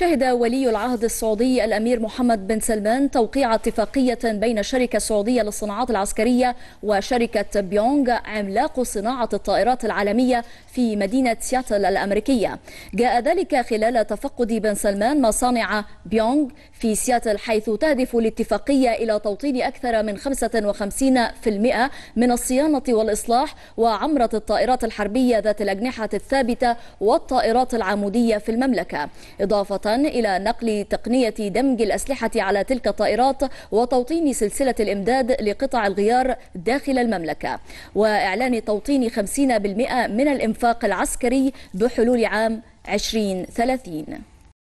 شهد ولي العهد السعودي الأمير محمد بن سلمان توقيع اتفاقية بين الشركة السعودية للصناعات العسكرية وشركة بيونغ عملاق صناعة الطائرات العالمية في مدينة سياتل الأمريكية جاء ذلك خلال تفقد بن سلمان مصانع بيونغ في سياتل حيث تهدف الاتفاقية إلى توطين أكثر من 55% من الصيانة والإصلاح وعمرة الطائرات الحربية ذات الأجنحة الثابتة والطائرات العمودية في المملكة إضافة إلى نقل تقنية دمج الأسلحة على تلك الطائرات وتوطين سلسلة الإمداد لقطع الغيار داخل المملكة وإعلان توطين 50% من الإنفاق العسكري بحلول عام 2030